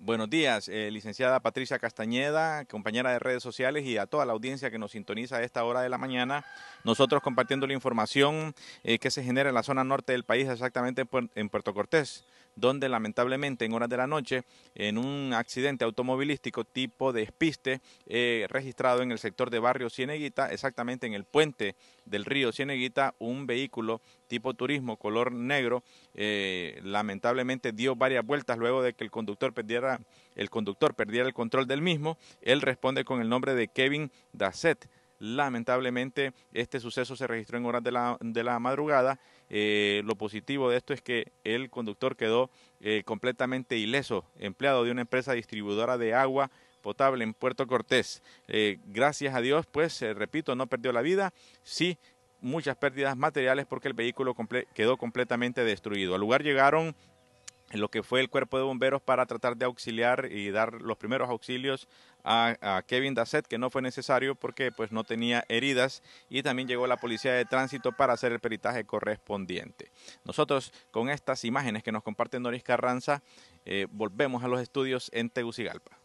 Buenos días, eh, licenciada Patricia Castañeda, compañera de redes sociales y a toda la audiencia que nos sintoniza a esta hora de la mañana. Nosotros compartiendo la información eh, que se genera en la zona norte del país, exactamente en Puerto Cortés, donde lamentablemente en horas de la noche, en un accidente automovilístico tipo despiste eh, registrado en el sector de Barrio Cieneguita, exactamente en el puente del río Cieneguita, un vehículo tipo turismo color negro lamentablemente dio varias vueltas luego de que el conductor perdiera el conductor perdiera el control del mismo, él responde con el nombre de Kevin Dasset. Lamentablemente, este suceso se registró en horas de la, de la madrugada. Eh, lo positivo de esto es que el conductor quedó eh, completamente ileso, empleado de una empresa distribuidora de agua potable en Puerto Cortés. Eh, gracias a Dios, pues, repito, no perdió la vida. Sí, muchas pérdidas materiales porque el vehículo quedó completamente destruido. Al lugar llegaron lo que fue el cuerpo de bomberos para tratar de auxiliar y dar los primeros auxilios a, Kevin Dasset, que no fue necesario porque pues no tenía heridas y también llegó la policía de tránsito para hacer el peritaje correspondiente. Nosotros con estas imágenes que nos comparte Noris Carranza eh, volvemos a los estudios en Tegucigalpa.